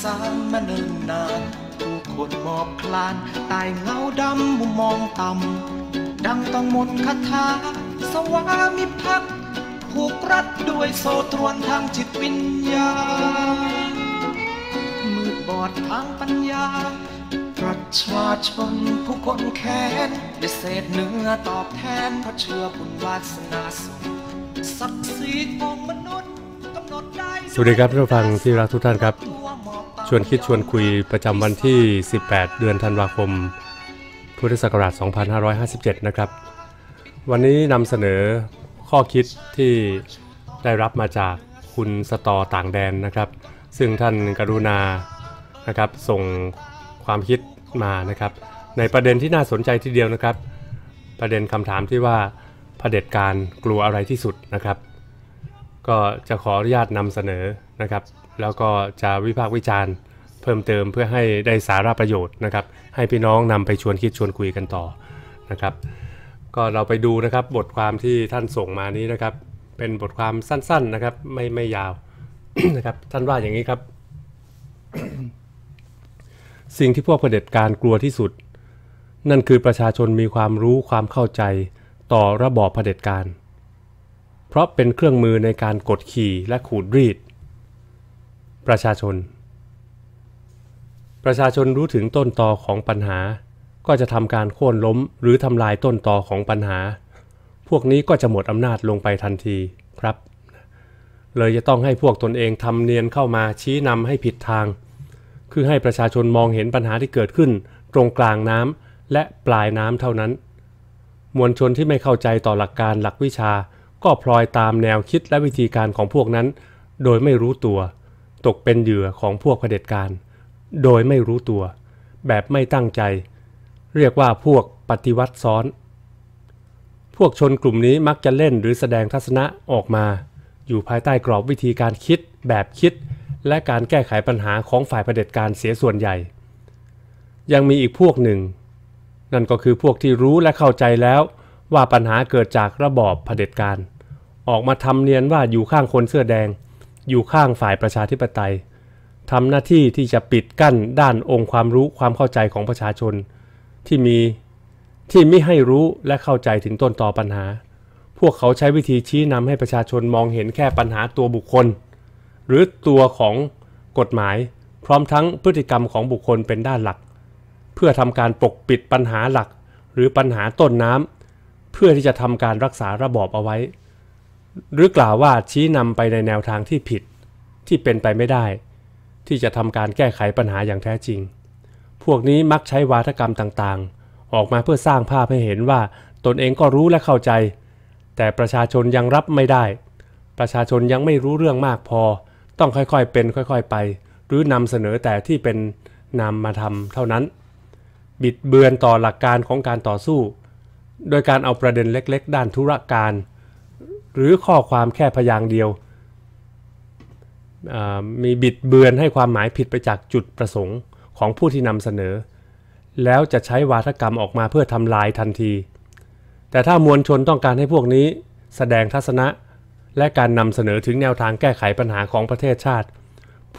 สานมาเนิ่นนานผู้คนหมอบคลานตายเงาดำมุมมองต่ำดังต้องมนคาถาสวามิภักดิ์ผูกรัดด้วยโซตรวนทางจิตวิญญาณมืดบอดทางปัญญาประชาชนผู้คนแค้นได้เศษเนื้อตอบแทนเพราะเชื่อบุญวาสนาส่งศักดิ์ศรีของมนุษย์สวัสดีครับท่านผู้ฟังที่รักทุกท่านครับชวนคิดชวนคุยประจำวันที่ 18 เดือนธันวาคม พุทธศักราช 2557 นะครับ วันนี้นำเสนอข้อคิดที่ได้รับมาจากคุณสตอต่างแดนนะครับ ซึ่งท่านกรุณานะครับส่งความคิดมานะครับ ในประเด็นที่น่าสนใจทีเดียวนะครับ ประเด็นคำถามที่ว่าเผด็จการกลัวอะไรที่สุดนะครับ ก็จะขออนุญาตนำเสนอนะครับ แล้วก็จะวิพากษ์วิจารณ์พิ่มเติมเพื่อให้ได้สาระประโยชน์นะครับ ให้พี่น้องนำไปชวนคิดชวนคุยกันต่อนะครับ ก็เราไปดูนะครับบทความที่ท่านส่งมานี้นะครับ เป็นบทความสั้น ๆนะครับ ไม่ไม่ยาวนะครับท่านว่าอย่างนี้ครับ สิ่งที่พวกเผด็จการกลัวที่สุด นั่นคือประชาชนมีความรู้ความเข้าใจต่อระบอบเผด็จการ เพราะเป็นเครื่องมือในการกดขี่และขูดรีดประชาชนประชาชนรู้ถึงต้นตอของปัญหา ก็จะทำการโค่นล้มหรือทำลายต้นตอของปัญหา พวกนี้ก็จะหมดอำนาจลงไปทันทีครับ เลยจะต้องให้พวกตนเองทำเนียนเข้ามาชี้นำให้ผิดทาง คือให้ประชาชนมองเห็นปัญหาที่เกิดขึ้น ตรงกลางน้ำและปลายน้ำเท่านั้น มวลชนที่ไม่เข้าใจต่อหลักการหลักวิชา ก็พลอยตามแนวคิดและวิธีการของพวกนั้น โดยไม่รู้ตัว ตกเป็นเหยื่อของพวกเผด็จการโดยไม่รู้ตัว แบบไม่ตั้งใจ เรียกว่าพวกปฏิวัติซ้อน พวกชนกลุ่มนี้มักจะเล่นหรือแสดงทัศนะออกมา อยู่ภายใต้กรอบวิธีการคิด แบบคิด และการแก้ไขปัญหาของฝ่ายประเด็จการเสียส่วนใหญ่ ยังมีอีกพวกหนึ่ง นั่นก็คือพวกที่รู้และเข้าใจแล้ว ว่าปัญหาเกิดจากระบอบเผด็จการ ออกมาทำเนียนว่าอยู่ข้างคนเสื้อแดง อยู่ข้างฝ่ายประชาธิปไตยทำหน้าที่ที่จะปิดกั้นด้านองค์ความรู้ความเข้าใจของประชาชน ที่มีที่ไม่ให้รู้และเข้าใจถึงต้นต่อปัญหา พวกเขาใช้วิธีชี้นำให้ประชาชนมองเห็นแค่ปัญหาตัวบุคคล หรือตัวของกฎหมายพร้อมทั้งพฤติกรรมของบุคคลเป็นด้านหลัก เพื่อทำการปกปิดปัญหาหลักหรือปัญหาต้นน้ำเพื่อที่จะทำการรักษาระบอบเอาไว้ หรือกล่าวว่าชี้นำไปในแนวทางที่ผิดที่เป็นไปไม่ได้ที่จะทำการแก้ไขปัญหาอย่างแท้จริง พวกนี้มักใช้วาทกรรมต่างๆ ออกมาเพื่อสร้างภาพให้เห็นว่าตนเองก็รู้และเข้าใจ แต่ประชาชนยังรับไม่ได้ ประชาชนยังไม่รู้เรื่องมากพอ ต้องค่อยๆเป็นค่อยๆ ไป หรือนำเสนอแต่ที่เป็นนำมมาทำเท่านั้น บิดเบือนต่อหลักการของการต่อสู้ โดยการเอาประเด็นเล็ก ๆ ด้านธุรการ หรือข้อความแค่พยางเดียวมีบิดเบือนให้ความหมายผิดไปจากจุดประสงค์ของผู้ที่นำเสนอ แล้วจะใช้วาทกรรมออกมาเพื่อทำลายทันที แต่ถ้ามวลชนต้องการให้พวกนี้แสดงทัศนะและการนำเสนอถึงแนวทางแก้ไขปัญหาของประเทศชาติ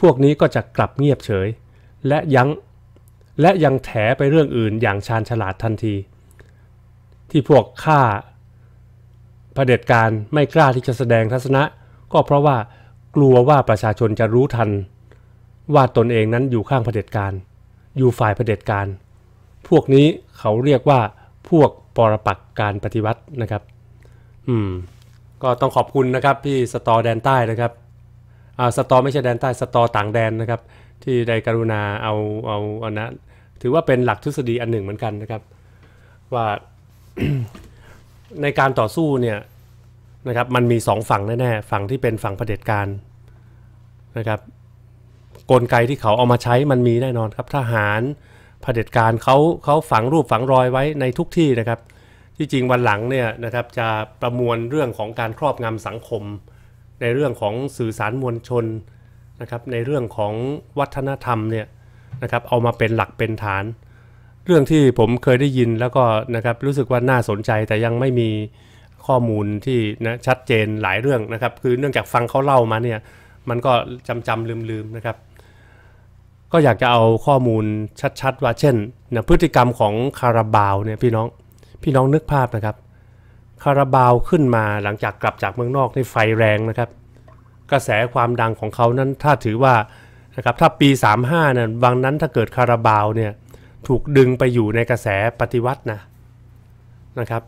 พวกนี้ก็จะกลับเงียบเฉย และยัง้งและยังแถไปเรื่องอื่นอย่างชาญฉลาดทันที ที่พวกข้าเผด็จการไม่กล้าที่จะแสดงทัศนะก็เพราะว่ากลัวว่าประชาชนจะรู้ทันว่าตนเองนั้นอยู่ข้างเผด็จการอยู่ฝ่ายเผด็จการพวกนี้เขาเรียกว่าพวกปรปักการปฏิวัตินะครับ อืมก็ต้องขอบคุณนะครับ พี่สตอแดนใต้นะครับอ่าสตอไม่ใช่แดนใต้สตอต่างแดนนะครับ ที่ได้กรุณาเอาเอาเอานะ ถือว่าเป็นหลักทฤษฎีอันหนึ่งเหมือนกันนะครับ ว่าในการต่อสู้เนี่ยนะครับมันมี2ฝั่งแน่ๆฝั่งที่เป็นฝั่งเผด็จการนะครับกลไกที่เขาเอามาใช้มันมีแน่นอนครับทหารเผด็จการเขาเขาฝังรูปฝังรอยไว้ในทุกที่นะครับที่จริงวันหลังเนี่ยนะครับจะประมวลเรื่องของการครอบงำสังคม ในเรื่องของสื่อสารมวลชนนะครับในเรื่องของวัฒนธรรมเนี่ยนะครับเอามาเป็นหลักเป็นฐาน เรื่องที่ผมเคยได้ยินแล้วก็นะครับรู้สึกว่าน่าสนใจแต่ยังไม่มีข้อมูลที่นะชัดเจนหลายเรื่องนะครับ คือเนื่องจากฟังเขาเล่ามาเนี่ยมันก็จำจำลืมลืมนะครับ ก็อยากจะเอาข้อมูลชัดๆว่าเช่นนะพฤติกรรมของคาราบาวเนี่ยพี่น้องพี่น้องนึกภาพนะครับ คาราบาวขึ้นมาหลังจากกลับจากเมืองนอกในไฟแรงนะครับ กระแสความดังของเขานั้นถ้าถือว่านะครับถ้าปี 35นห้นวังนั้นถ้าเกิดคาราบาวเนี่ยถูกดึงไปอยู่ในกระแสปฏิวัตินะนะครับ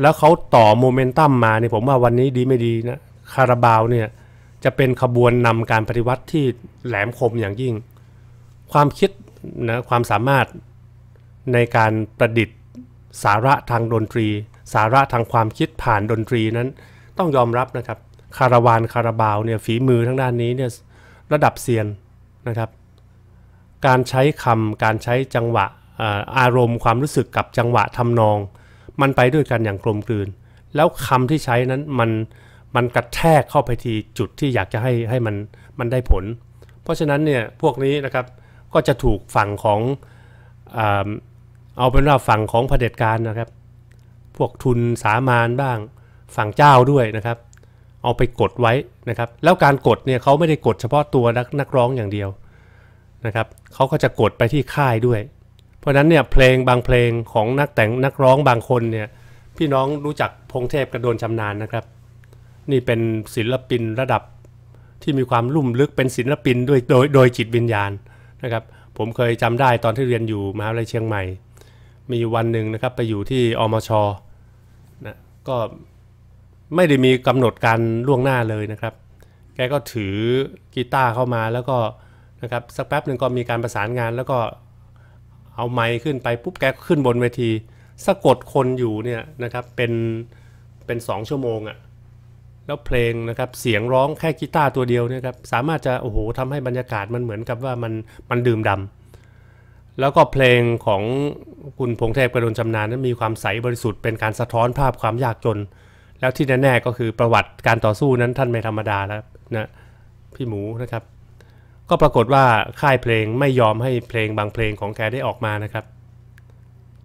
แล้วเขาต่อโมเมนตัมมาเนี่ยผมว่าวันนี้ดีไม่ดีนะคาราบาวเนี่ย จะเป็นขบวนนำการปฏิวัติที่แหลมคมอย่างยิ่ง ความคิดนะความสามารถในการประดิษฐ์สาระทางดนตรี สาระทางความคิดผ่านดนตรีนั้น ต้องยอมรับนะครับคาราวานคาราบาวเนี่ย ฝีมือทางด้านนี้เนี่ยระดับเซียนนะครับ การใช้คำการใช้จังหวะอารมณ์ความรู้สึกกับจังหวะทำนองมันไปด้วยกันอย่างกลมกลืนแล้วคำที่ใช้นั้นมันมันกระแทกเข้าไปที่จุดที่อยากจะให้ให้มันมันได้ผล เพราะฉะนั้นเนี่ยพวกนี้นะครับก็จะถูกฝั่งของเอาเป็นว่าฝั่งของเผด็จการนะครับ พวกทุนสามานบ้างฝั่งเจ้าด้วยนะครับ เอาไปกดไว้นะครับ แล้วการกดเนี่ยเขาไม่ได้กดเฉพาะตัวนักนักร้องอย่างเดียวนะครับเขาก็จะกดไปที่ค่ายด้วยราะนั้นเนี่ยเพลงบางเพลงของนักแต่งนักร้องบางคนเนี่ยพี่น้องรู้จักพงเทพกระโดนชำนาญนะครับ นี่เป็นศิลปินระดับที่มีความลุ่มลึกเป็นศิลปินด้วยโดยโดยจิตวิญญาณนะครับผมเคยจำได้ตอนที่เรียนอยู่มหาวิทยาลัยเชียงใหม่ มีวันหนึ่งนะครับไปอยู่ที่อมชนะก็ไม่ได้มีกำหนดการล่วงหน้าเลยนะครับแกก็ถือกีตาร์เข้ามาแล้วก็นะครับสักแป๊บหนึ่งก็มีการประสานงานแล้วก็เอาไม้ขึ้นไปปุ๊บแกขึ้นบนเวที สะกดคนอยู่เนี่ยนะครับเป็นเป็นสองชั่วโมงอะ่ะแล้วเพลงนะครับ เสียงร้องแค่กีตาร์ตัวเดียวเนี่ยครับ สามารถจะ โอ้โหทำให้บรรยากาศมันเหมือนกับว่ามันมันดื่มดำแล้วก็เพลงของคุณพงเทพกระดนจำนานนั้นมีความใสบริสุทธิ์ เป็นการสะท้อนภาพความยากจน แล้วที่แน่ๆก็คือประวัติการต่อสู้นั้นท่านไม่ธรรมดาแล้วนะพี่หมูนะครับก็ปรากฏว่าค่ายเพลงไม่ยอมให้เพลงบางเพลงของแกได้ออกมานะครับ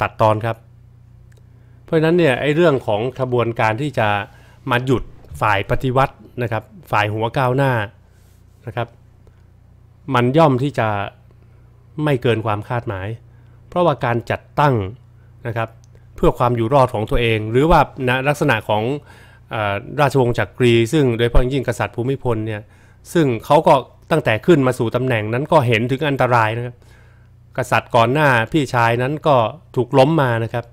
ตัดตอนครับ เพราะฉะนั้นเนี่ยไอ้เรื่องของขบวนการที่จะมาหยุดฝ่ายปฏิวัตินะครับฝ่ายหัวก้าวหน้านะครับมันย่อมที่จะไม่เกินความคาดหมาย เพราะว่าการจัดตั้งนะครับเพื่อความอยู่รอดของตัวเอง หรือว่านะลักษณะของอราชวงศ์จักกรีซึ่งโดยพ้องยิ่งกษัตริย์ภูมิพลเนี่ยซึ่งเขาก็ตั้งแต่ขึ้นมาสู่ตำแหน่งนั้นก็เห็นถึงอันตรายนะครับ กษัตริย์ก่อนหน้าพี่ชายนั้นก็ถูกล้มมานะครับ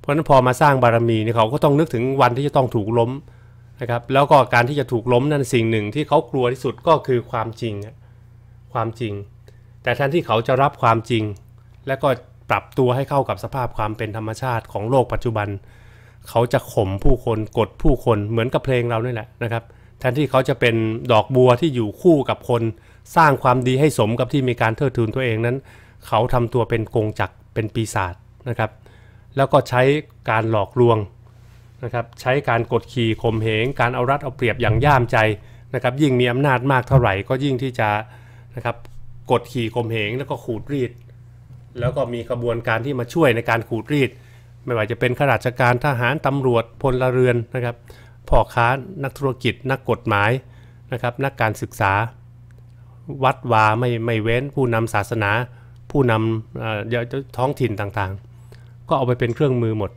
เพราะฉะนั้นพอมาสร้างบารมีเนี่ยเขาก็ต้องนึกถึงวันที่จะต้องถูกล้มนะครับ แล้วก็การที่จะถูกล้มนั่นสิ่งหนึ่งที่เขากลัวที่สุดก็คือความจริง ความจริง แต่แทนที่เขาจะรับความจริง และก็ปรับตัวให้เข้ากับสภาพความเป็นธรรมชาติ ของโลกปัจจุบัน เขาจะข่มผู้คนกดผู้คนเหมือนกับเพลงเราเนี่ยแหละนะครับเแทนที่เขาจะเป็นดอกบัวที่อยู่คู่กับคนสร้างความดีให้สมกับที่มีการเทิดทูนตัวเองนั้นเขาทำตัวเป็นกงจักเป็นปีศาจนะครับ แล้วก็ใช้การหลอกลวงนะครับใช้การกดขี่ข่มเหง การเอารัดเอาเปรียบอย่างย่ามใจนะครับ ยิ่งมีอำนาจมากเท่าไหร่ก็ยิ่งที่จะนะครับกดขี่ข่มเหงแล้วก็ขูดรีด แล้วก็มีกระบวนการที่มาช่วยในการขูดรีด ไม่ว่าจะเป็นข้าราชการทหารตำรวจพลเรือนนะครับพ่อค้านักธุรกิจนักกฎหมายนะครับนักการศึกษาวัดวาไม่ไม่เว้นผู้นำศาสนา ผู้นำท้องถิ่นต่างๆ ก็เอาไปเป็นเครื่องมือหมด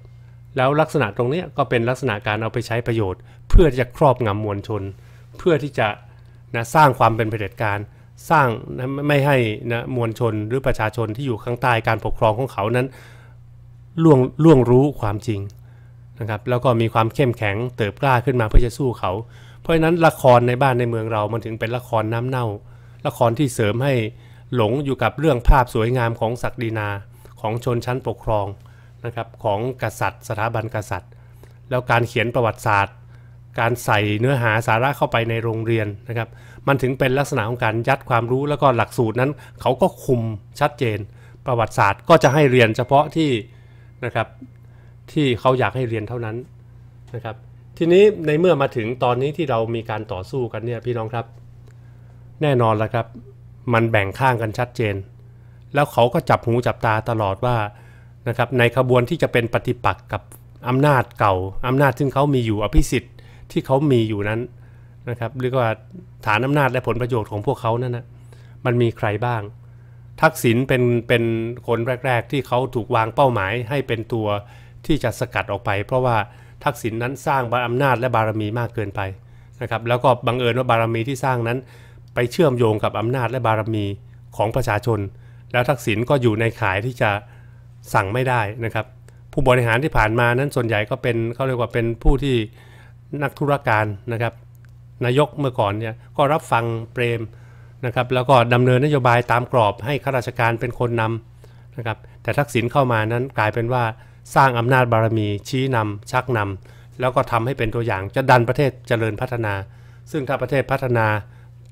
แล้วลักษณะตรงนี้ก็เป็นลักษณะการเอาไปใช้ประโยชน์ เพื่อจะครอบงำมวลชน เพื่อที่จะนะสร้างความเป็นเผด็จการสร้างนไม่ให้นะมวลชนหรือประชาชนที่อยู่ข้างใต้การปกครองของเขานั้นล่วงล่วงรู้ความจริงนะครับแล้วก็มีความเข้มแข็งเติบกล้าขึ้นมาเพื่อจะสู้เขา เพราะฉะนั้นละครในบ้านในเมืองเรามันถึงเป็นละครน้ำเน่า ละครที่เสริมให้หลงอยู่กับเรื่องภาพสวยงามของศักดินา ของชนชั้นปกครองนะครับของกษัตริย์ สถาบันกษัตริย์ แล้วการเขียนประวัติศาสตร์ การใส่เนื้อหาสาระเข้าไปในโรงเรียนนะครับมันถึงเป็นลักษณะของการยัดความรู้แล้วก็หลักสูตรนั้นเขาก็คุมชัดเจน ประวัติศาสตร์ก็จะให้เรียน เฉพาะที่นะครับที่เขาอยากให้เรียนเท่านั้นนะครับ ทีนี้ในเมื่อมาถึงตอนนี้ที่เรามีการต่อสู้กันเนี่ยพี่น้องครับ แน่นอนละครับ มันแบ่งข้างกันชัดเจนแล้วเขาก็จับหูจับตาตลอดว่านะครับในขบวนที่จะเป็นปฏิปักษ์กับอำนาจเก่าอำนาจซึ่งเขามีอยู่อภิสิทธิ์ที่เขามีอยู่นั้นนะครับเรียกว่าฐานอำนาจและผลประโยชน์ของพวกเขานั่นนะมันมีใครบ้าง ทักษิณเป็นเป็นคนแรก ๆ ที่เขาถูกวางเป้าหมายให้เป็นตัวที่จะสกัดออกไปเพราะว่าทักษิณนนั้นสร้างบารอำนาจและบารมีมากเกินไปนะครับแล้วก็บังเอิญว่าบารมีที่สร้างนั้นไปเชื่อมโยงกับอำนาจและบารมีของประชาชน แล้วทักษิณก็อยู่ในขายที่จะสั่งไม่ได้นะครับ ผู้บริหารที่ผ่านมานั้นส่วนใหญ่ก็เป็นเขาเรียกว่าเป็นผู้ที่นักธุรการนะครับ นายกเมื่อก่อนเนี่ยก็รับฟังเปรมนะครับแล้วก็ดำเนินนโยบายตามกรอบให้ข้าราชการเป็นคนนำนะครับแต่ทักษิณเข้ามานั้นกลายเป็นว่าสร้างอำนาจบารมีชี้นำชักนำแล้วก็ทำให้เป็นตัวอย่างจะดันประเทศเจริญพัฒนา ซึ่งถ้าประเทศพัฒนา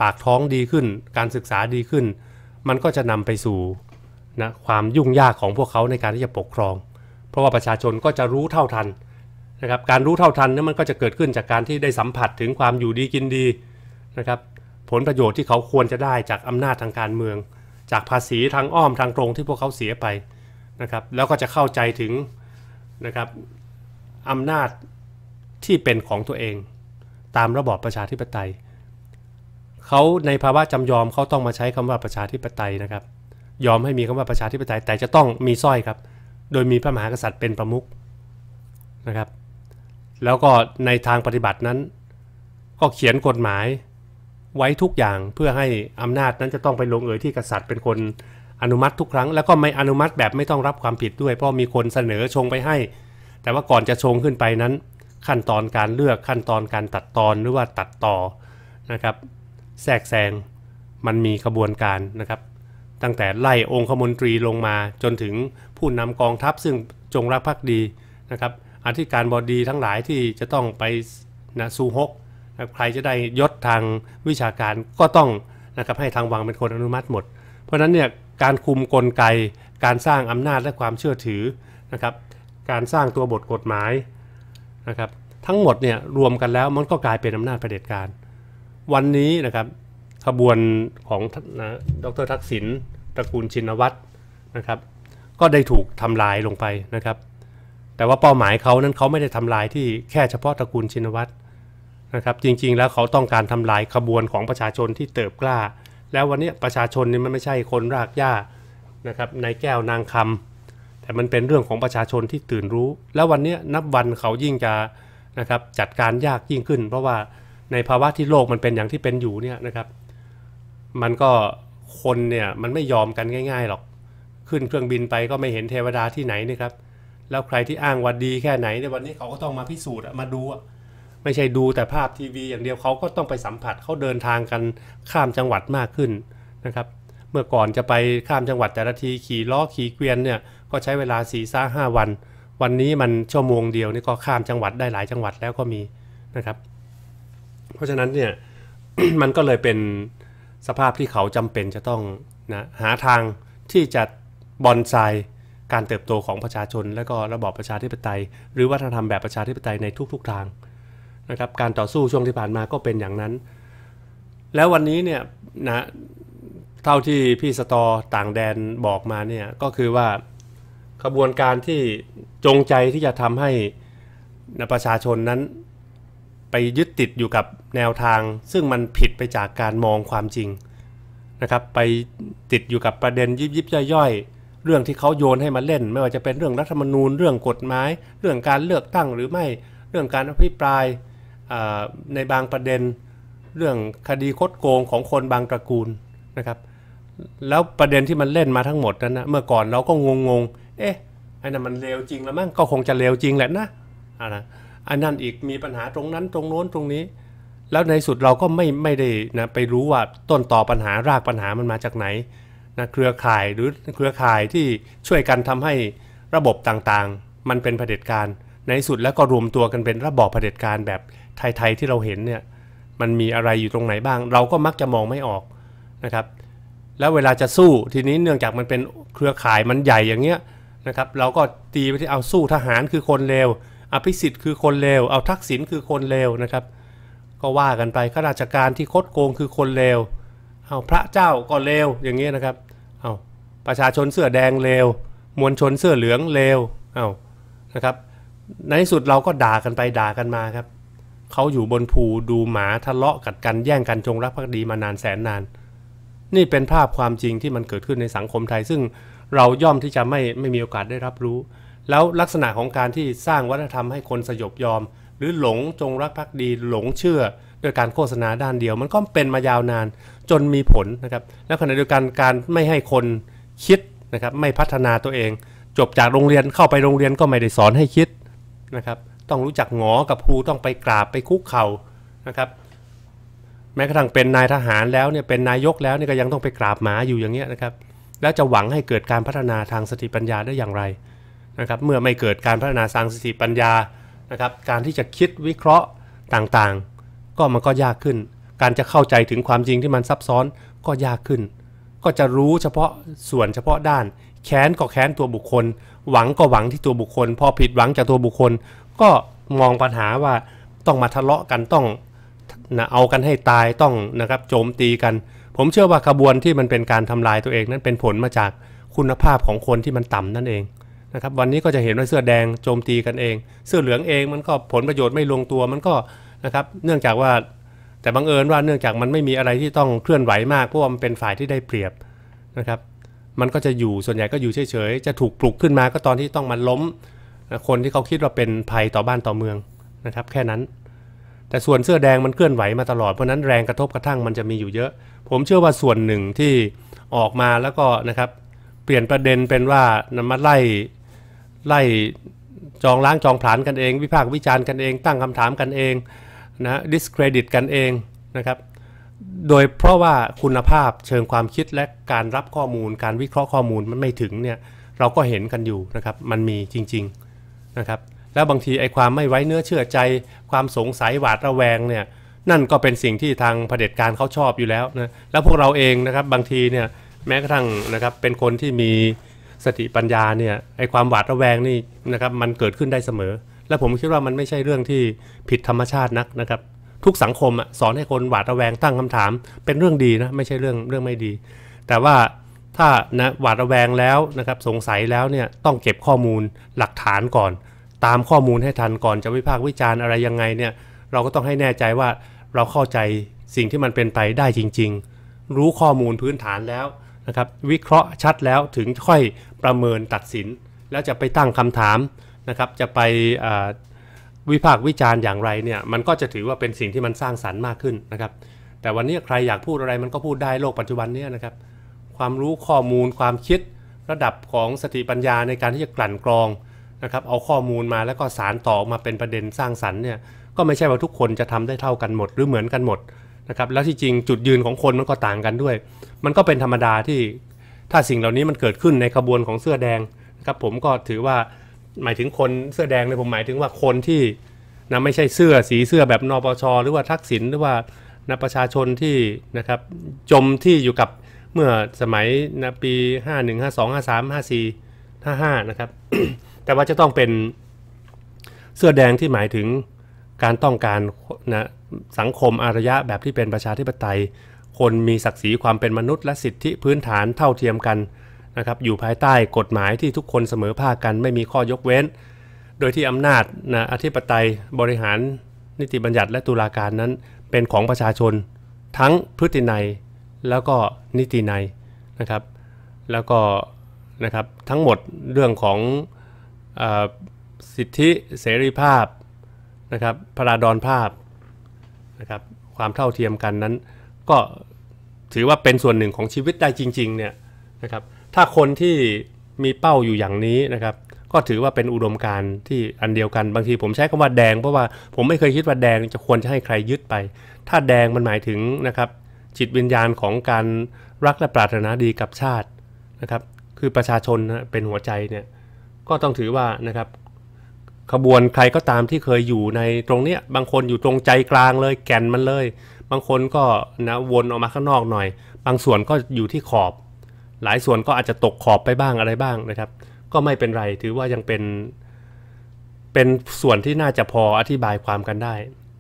ปากท้องดีขึ้น การศึกษาดีขึ้น มันก็จะนำไปสู่นะความยุ่งยากของพวกเขาในการที่จะปกครอง เพราะว่าประชาชนก็จะรู้เท่าทันนะครับการรู้เท่าทันน้่มันก็จะเกิดขึ้นจากการที่ได้สัมผัสถึงความอยู่ดีกินดีนะครับผลประโยชน์ที่เขาควรจะได้จากอำนาจทางการเมือง จากภาษีทางอ้อมทางตรงที่พวกเขาเสียไปนะครับ แล้วก็จะเข้าใจถึงนะครับอำนาจที่เป็นของตัวเอง ตามระบอบประชาธิปไตยเขาในภาวะจำยอมเขาต้องมาใช้คำว่าประชาธิปไตยนะครับ ยอมให้มีคำว่าประชาธิปไตยแต่จะต้องมีสร้อยครับ โดยมีพระมหากษัตริย์เป็นประมุขนะครับแล้วก็ในทางปฏิบัตินั้น ก็เขียนกฎหมาย ไว้ทุกอย่างเพื่อให้อำนาจนั้นจะต้องไปลงเอยที่กษัตริย์เป็นคนอนุมัติทุกครั้งแล้วก็ไม่อนุมัติแบบไม่ต้องรับความผิดด้วย เพราะมีคนเสนอชงไปให้ แต่ว่าก่อนจะชงขึ้นไปนั้น ขั้นตอนการเลือกขั้นตอนการตัดตอนหรือว่าตัดต่อนะครับแทรกแซงมันมีกระบวนการนะครับตั้งแต่ไล่องคมนตรีลงมา จนถึงผู้นำกองทัพซึ่งจงรักภักดีนะครับอธิการบดีทั้งหลายที่จะต้องไปนะซูฮกใครจะได้ยศทางวิชาการก็ต้องนะครับให้ทางวังเป็นคนอนุมัติหมด เพราะฉะนั้นเนี่ยการคุมกลไก การสร้างอำนาจและความเชื่อถือนะครับ การสร้างตัวบทกฎหมายนะครับ ทั้งหมดเนี่ยรวมกันแล้วมันก็กลายเป็นอำนาจเผด็จการ วันนี้นะครับขบวนของนะ ดรทักษิณ ตระกูลชินวัตรนะครับ ก็ได้ถูกทำลายลงไปนะครับ แต่ว่าเป้าหมายเขานั้นเขาไม่ได้ทำลายที่แค่เฉพาะตระกูลชินวัตรนะครับ จริงๆแล้วเขาต้องการทำลายขบวนของประชาชนที่เติบกล้าแล้ววันนี้ประชาชนนี่มันไม่ใช่คนรากหญ้านะครับ ในแก้วนางคำ แต่มันเป็นเรื่องของประชาชนที่ตื่นรู้ แล้ววันนี้นับวันเขายิ่งจะนะครับจัดการยากยิ่งขึ้น เพราะว่าในภาวะที่โลกมันเป็นอย่างที่เป็นอยู่เนี่ยนะครับมันก็คนเนี่ยมันไม่ยอมกันง่าย ๆหรอกขึ้นเครื่องบินไปก็ไม่เห็นเทวดาที่ไหนนะครับ แล้วใครที่อ้างว่าดีแค่ไหน ในวันนี้เขาก็ต้องมาพิสูจน์มาดูไม่ใช่ดูแต่ภาพทีวี อย่างเดียวเขาก็ต้องไปสัมผัสเขาเดินทางกันข้ามจังหวัดมากขึ้นนะครับเมื่อก่อนจะไปข้ามจังหวัด แต่ละทีขี่ล้อขี่เกวียนเนี่ยก็ใช้เวลาสี่ส้าห้าวัน วันนี้มันชั่วโมงเดียวนี่ก็ข้ามจังหวัดได้หลายจังหวัดแล้วก็มีนะครับเพราะฉะนั้นเนี่ยมันก็เลยเป็นสภาพที่เขาจำเป็นจะต้องนะหาทางที่จะบอนไซการเติบโตของประชาชน และก็ระบอบประชาธิปไตยหรือวัฒนธรรมแบบประชาธิปไตยในทุกๆทางนะครับการต่อสู้ช่วงที่ผ่านมาก็เป็นอย่างนั้น แล้ววันนี้เนี่ยนะเท่าที่พี่สตอต่างแดนบอกมาเนี่ยก็คือว่าขบวนการที่จงใจที่จะทำให้ประชาชนนั้น ไปยึดติดอยู่กับแนวทาง ซึ่งมันผิดไปจากการมองความจริงนะครับไปติดอยู่กับประเด็นยิบยิบย่อยๆ เรื่องที่เขาโยนให้มาเล่น ไม่ว่าจะเป็นเรื่องรัฐธรรมนูญเรื่องกฎหมายเรื่องการเลือกตั้งหรือไม่เรื่องการอภิปรายในบางประเด็นเรื่องคดีคดโกงของคนบางตระกูลนะครับแล้วประเด็นที่มันเล่นมาทั้งหมดนั้นนะเมื่อก่อนเราก็งงงเอ๊ะไอ้นั่นมันเลวจริงแล้วมั้งก็คงจะเลวจริงแหละนะอันนะอันนั้นอีกมีปัญหาตรงนั้นตรงโน้นตรงนี้ แล้วในสุดเราก็ไม่ไม่ได้นะไปรู้ว่าต้นต่อปัญหารากปัญหามันมาจากไหนนะเครือข่ายหรือเครือข่ายที่ช่วยกันทำให้ระบบต่างๆ มันเป็นเผด็จการในสุดแล้วก็รวมตัวกันเป็นระบอบเผด็จการแบบไทยๆที่เราเห็นเนี่ย มันมีอะไรอยู่ตรงไหนบ้าง เราก็มักจะมองไม่ออกนะครับ แล้วเวลาจะสู้ทีนี้เนื่องจากมันเป็นเครือข่ายมันใหญ่อย่างเงี้ยนะครับ เราก็ตีไปที่เอาสู้ทหารคือคนเลวอภิสิทธิ์คือคนเลว เอาทักษิณคือคนเลวนะครับ ก็ว่ากันไปข้าราชการที่คดโกงคือคนเลวเอาพระเจ้าก็เลวอย่างเงี้ยนะครับเอาประชาชนเสื้อแดงเลวมวลชนเสื้อเหลืองเลวเอานะครับในสุดเราก็ด่ากันไปด่ากันมาครับเขาอยู่บนภูดูหมาทะเลาะกัดกันแย่งกันจงรักภักดีมานานแสนนาน นี่เป็นภาพความจริงที่มันเกิดขึ้นในสังคมไทย ซึ่งเราย่อมที่จะไม่ไม่มีโอกาสได้รับรู้ แล้วลักษณะของการที่สร้างวัฒนธรรมให้คนสยบยอม หรือหลงจงรักภักดี หลงเชื่อโดยการโฆษณาด้านเดียว มันก็เป็นมายาวนานจนมีผลนะครับแล้วขณะเดียวกันการไม่ให้คนคิดนะครับไม่พัฒนาตัวเอง จบจากโรงเรียนเข้าไปโรงเรียนก็ไม่ได้สอนให้คิดนะครับต้องรู้จักหงอ กับครูต้องไปกราบไปคุกเข่านะครับแม้กระทั่งเป็นนายทหารแล้วเนี่ยเป็นนายกแล้วเนี่ยก็ยังต้องไปกราบหมาอยู่อย่างเงี้ยนะครับแล้วจะหวังให้เกิดการพัฒนาทางสติปัญญาได้อย่างไรนะครับเมื่อไม่เกิดการพัฒนาทางสติปัญญานะครับการที่จะคิดวิเคราะห์ต่างๆ ก็มันก็ยากขึ้น การจะเข้าใจถึงความจริงที่มันซับซ้อนก็ยากขึ้น ก็จะรู้เฉพาะส่วนเฉพาะด้านแค้นก็แค้นตัวบุคคลหวังก็หวังที่ตัวบุคคล พอผิดหวังจากตัวบุคคล ก็มองปัญหาว่าต้องมาทะเลาะกันต้องนะเอากันให้ตายต้องนะครับ โจมตีกัน ผมเชื่อว่ากระบวนที่มันเป็นการทำลายตัวเอง นั้นเป็นผลมาจากคุณภาพของคนที่มันต่ำนั่นเองนะครับ วันนี้ก็จะเห็นว่าเสื้อแดงโจมตีกันเอง เสื้อเหลืองเองมันก็ผลประโยชน์ไม่ลงตัวมันก็นะครับเนื่องจากว่า แต่บังเอิญว่าเนื่องจากมันไม่มีอะไรที่ต้องเคลื่อนไหวมากเพราะว่ามันเป็นฝ่ายที่ได้เปรียบนะครับมันก็จะอยู่ส่วนใหญ่ก็อยู่เฉยๆ จะถูกปลุกขึ้นมาก็ตอนที่ต้องมันล้มคนที่เขาคิดว่าเป็นภัยต่อบ้านต่อเมืองนะครับ แค่นั้น แต่ส่วนเสื้อแดงมันเคลื่อนไหวมาตลอดเพราะนั้นแรงกระทบกระทั่งมันจะมีอยู่เยอะ ผมเชื่อว่าส่วนหนึ่งที่ออกมาแล้วก็นะครับเปลี่ยนประเด็นเป็นว่านำมาไล่ไล่จองล้างจองผลานกันเองวิพากษ์วิจารณ์กันเองตั้งคำถามกันเองนะดิสเครดิตกันเองนะครับโดยเพราะว่าคุณภาพเชิงความคิดและการรับข้อมูล การวิเคราะห์ข้อมูลมันไม่ถึงเนี่ยเราก็เห็นกันอยู่นะครับ มันมีจริงๆนะครับ แล้วบางทีไอ้ความไม่ไว้เนื้อเชื่อใจความสงสัยหวาดระแวงเนี่ยนั่นก็เป็นสิ่งที่ทางเผด็จการเขาชอบอยู่แล้วนะแล้วพวกเราเองนะครับบางทีเนี่ยแม้กระทั่งนะครับเป็นคนที่มีสติปัญญาเนี่ยไอ้ความหวาดระแวงนี่นะครับมันเกิดขึ้นได้เสมอ และผมคิดว่ามันไม่ใช่เรื่องที่ผิดธรรมชาตินักนะครับทุกสังคมอ่ะสอนให้คนหวาดระแวงตั้งคำถามเป็นเรื่องดีนะไม่ใช่เรื่องเรื่องไม่ดี แต่ว่าถ้านะหวาดระแวงแล้วนะครับสงสัยแล้วเนี่ยต้องเก็บข้อมูลหลักฐานก่อน ตามข้อมูลให้ทันก่อนจะวิพากษ์วิจารณ์อะไรยังไงเนี่ยเราก็ต้องให้แน่ใจว่าเราเข้าใจสิ่งที่มันเป็นไปได้จริง ๆ รู้ข้อมูลพื้นฐานแล้วนะครับวิเคราะห์ชัดแล้วถึงค่อยประเมินตัดสินแล้วจะไปตั้งคำถามนะครับจะไปวิพากษ์วิจารณ์อย่างไรเนี่ย มันก็จะถือว่าเป็นสิ่งที่มันสร้างสรรค์มากขึ้นนะครับ แต่วันนี้ใครอยากพูดอะไรมันก็พูดได้โลกปัจจุบันเนี่ยนะครับ ความรู้ข้อมูลความคิดระดับของสติปัญญาในการที่จะกลั่นกรองนะครับ เอาข้อมูลมาแล้วก็สารต่อมาเป็นประเด็นสร้างสรรค์เนี่ยก็ไม่ใช่ว่าทุกคนจะทำได้เท่ากันหมด หรือเหมือนกันหมดนะครับแล้วที่จริงจุดยืนของคนมันก็ต่างกันด้วย มันก็เป็นธรรมดาที่ถ้าสิ่งเหล่านี้มันเกิดขึ้นในขบวนของเสื้อแดงนะครับผมก็ถือว่าหมายถึงคนเสื้อแดงเลยผมหมายถึงว่าคนที่ นะไม่ใช่เสื้อสีเสื้อแบบนปชหรือว่าทักษิณหรือว่านะประชาชนที่นะครับจมที่อยู่กับเมื่อสมัยนะปี51 52 53 54 55นะครับ แต่ว่าจะต้องเป็นเสื้อแดงที่หมายถึงการต้องการนะสังคมอารยะแบบที่เป็นประชาธิปไตย คนมีศักดิ์ศรีความเป็นมนุษย์และสิทธิพื้นฐานเท่าเทียมกันะครับอยู่ภายใต้กฎหมายที่ทุกคนเสมอภาคกันไม่มีข้อยกเว้น โดยที่อำนาจนะอธิปไตยบริหารนิติบัญญัติและตุลาการนั้น เป็นของประชาชนทั้งพฤตินัยแล้วก็นิตินัยนะครับ แล้วก็นะครับทั้งหมดเรื่องของอสิทธิเสรีภาพนะครับพราดอนภาพนะครับความเท่าเทียมกันนั้น ก็ถือว่าเป็นส่วนหนึ่งของชีวิตได้จริงๆเนี่ยนะครับถ้าคนที่มีเป้าอยู่อย่างนี้นะครับ ก็ถือว่าเป็นอุดมการณ์ที่อันเดียวกันบางทีผมใช้คำว่าแดงเพราะว่าผมไม่เคยคิดว่าแดงจะควรจะให้ใครยึดไป ถ้าแดงมันหมายถึงนะครับ จิตวิญญาณของการรักและปรารถนาดีกับชาตินะครับคือประชาชนเป็นหัวใจเนี่ยก็ต้องถือว่านะครับขบวนใครก็ตามที่เคยอยู่ในตรงเนี้ยบางคนอยู่ตรงใจกลางเลย แก่นมันเลย บางคนก็นะวนออกมาข้างนอกหน่อย บางส่วนก็อยู่ที่ขอบหลายส่วนก็อาจจะตกขอบไปบ้างอะไรบ้างนะครับ ก็ไม่เป็นไรถือว่ายังเป็นเป็นส่วนที่น่าจะพออธิบายความกันได้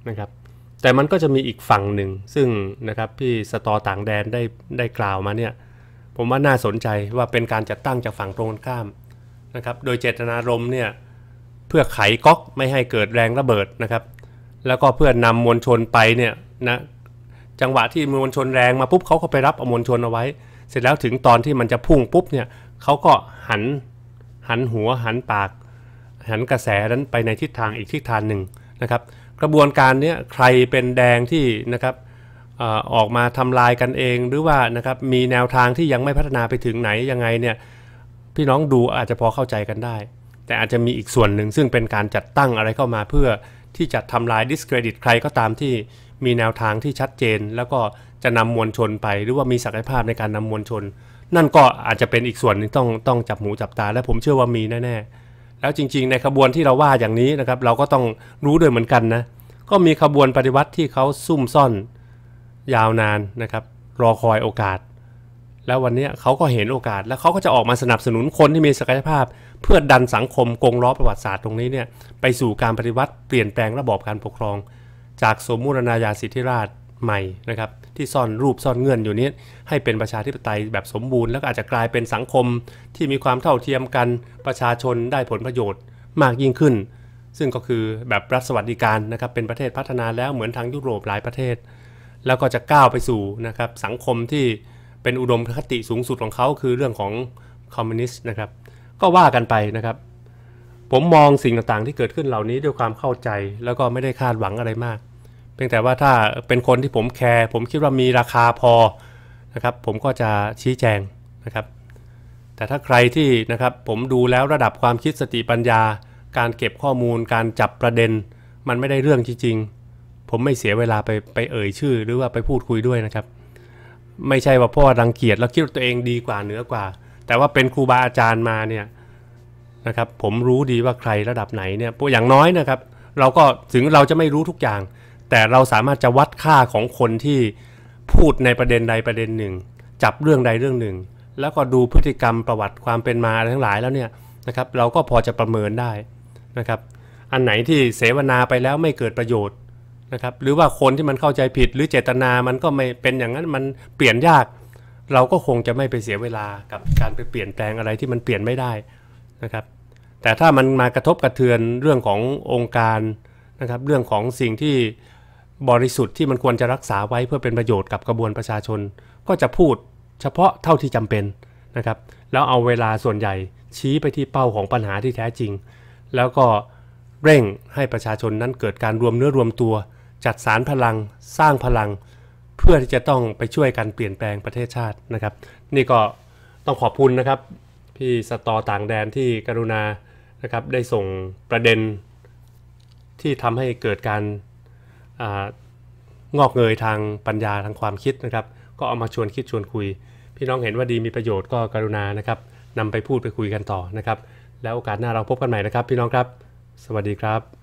นะครับแต่มันก็จะมีอีกฝั่งหนึ่ง ซึ่งนะครับ พี่สตอต่างแดนได้ได้กล่าวมาเนี่ยผมว่าน่าสนใจว่าเป็นการจัดตั้งจากฝั่งตรงข้ามนะครับโดยเจตนารมณ์เนี่ยเพื่อไขก๊อกไม่ให้เกิดแรงระเบิดนะครับแล้วก็เพื่อนนำมวลชนไปเนี่ยนะจังหวะที่มวลชนแรงมาปุ๊บเขาก็ไปรับอมวลชนเอาไว้เสร็จแล้วถึงตอนที่มันจะพุ่งปุ๊บเนี่ยเขาก็หันหันหัวหันปาก หันกระแสนั้นไปในทิศทางอีกทิศทางหนึ่งนะครับกระบวนการนี้ใครเป็นแดงที่นะครับออกมาทำลายกันเองหรือว่านะครับมีแนวทางที่ยังไม่พัฒนาไปถึงไหนยังไงเนี่ยพี่น้องดูอาจจะพอเข้าใจกันได้ แต่อาจจะมีอีกส่วนหนึ่งซึ่งเป็นการจัดตั้งอะไรเข้ามาเพื่อที่จะทำลายดิสเครดิตใครก็ตามที่มีแนวทางที่ชัดเจนแล้วก็จะนำมวลชนไปหรือว่ามีศักยภาพในการนำมวลชน นั่นก็อาจจะเป็นอีกส่วนนึงต้องต้องจับหูจับตา และผมเชื่อว่ามีแน่ ๆ แล้วจริง ๆ ในขบวนที่เราว่าอย่างนี้นะครับเราก็ต้องรู้ด้วยเหมือนกันนะก็มีขบวนปฏิวัติที่เขาซุ่มซ่อน ยาวนานนะครับรอคอยโอกาส แล้ววันนี้เขาก็เห็นโอกาสแล้วเขาก็จะออกมาสนับสนุนคนที่มีศักยภาพ เพื่อดันสังคมกงล้อประวัติศาสตร์ตรงนี้เนี่ยไปสู่การปฏิวัติ เปลี่ยนแปลงระบอบการปกครอง จากสมมูรณาญาสิทธิราชใหม่นะครับที่ซ่อนรูปซ่อนเงื่อนอยู่นี้ ให้เป็นประชาธิปไตยแบบสมบูรณ์แล้วอาจจะกลายเป็นสังคมที่มีความเท่าเทียมกันประชาชนได้ผลประโยชน์มากยิ่งขึ้น ซึ่งก็คือแบบรัฐสวัสดิการนะครับเป็นประเทศพัฒนาแล้วเหมือนทางยุโรปหลายประเทศ แล้วก็จะก้าวไปสู่นะครับสังคมที่เป็นอุดมคติสูงสุดของเขาคือเรื่องของคอมมิวนิสต์นะครับก็ว่ากันไปนะครับผมมองสิ่งต่างๆ ที่เกิดขึ้นเหล่านี้ด้วยความเข้าใจ แล้วก็ไม่ได้คาดหวังอะไรมากพียงแต่ว่าถ้าเป็นคนที่ผมแคร์ผมคิดว่ามีราคาพอนะครับผมก็จะชี้แจงนะครับแต่ถ้าใครที่นะครับผมดูแล้วระดับความคิดสติปัญญา การเก็บข้อมูล การจับประเด็น มันไม่ได้เรื่องจริงๆผมไม่เสียเวลาไปไปเอ่ยชื่อ หรือว่าไปพูดคุยด้วยนะครับ ไม่ใช่ว่าพ่อรังเกียจแล้วคิดตัวเองดีกว่าเหนือกว่า แต่ว่าเป็นครูบาอาจารย์มาเนี่ยนะครับผมรู้ดีว่าใครระดับไหนเนี่ยอย่างน้อยนะครับเราก็ถึงเราจะไม่รู้ทุกอย่างแต่เราสามารถจะวัดค่าของคนที่พูดในประเด็นใดประเด็นหนึ่ง จับเรื่องใดเรื่องหนึ่ง แล้วก็ดูพฤติกรรมประวัติความเป็นมาทั้งหลายแล้วเนี่ยนะครับเราก็พอจะประเมินได้นะครับ อันไหนที่เสวนาไปแล้วไม่เกิดประโยชน์นะครับหรือว่าคนที่มันเข้าใจผิดหรือเจตนามันก็ไม่เป็นอย่างนั้นมันเปลี่ยนยาก เราก็คงจะไม่ไปเสียเวลากับการไปเปลี่ยนแปลงอะไรที่มันเปลี่ยนไม่ได้นะครับ แต่ถ้ามันมากระทบกระเทือนเรื่องขององค์การนะครับเรื่องของสิ่งที่บริสุทธิ์ที่มันควรจะรักษาไว้เพื่อเป็นประโยชน์กับกระบวนประชาชน ก็จะพูดเฉพาะเท่าที่จำเป็นนะครับแล้วเอาเวลาส่วนใหญ่ชี้ไปที่เป้าของปัญหาที่แท้จริง แล้วก็เร่งให้ประชาชนนั้นเกิดการรวมเนื้อรวมตัว จัดสารพลังสร้างพลัง เพื่อที่จะต้องไปช่วยกันเปลี่ยนแปลงประเทศชาตินะครับ นี่ก็ต้องขอบคุณนะครับ พี่สตอต่างแดนที่กรุณานะครับได้ส่งประเด็น ที่ทำให้เกิดการงอกเงยทางปัญญาทางความคิดนะครับ ก็เอามาชวนคิดชวนคุย พี่น้องเห็นว่าดีมีประโยชน์ก็กรุณานะครับนำไปพูดไปคุยกันต่อนะครับ แล้วโอกาสหน้าเราพบกันใหม่นะครับ พี่น้องครับ สวัสดีครับ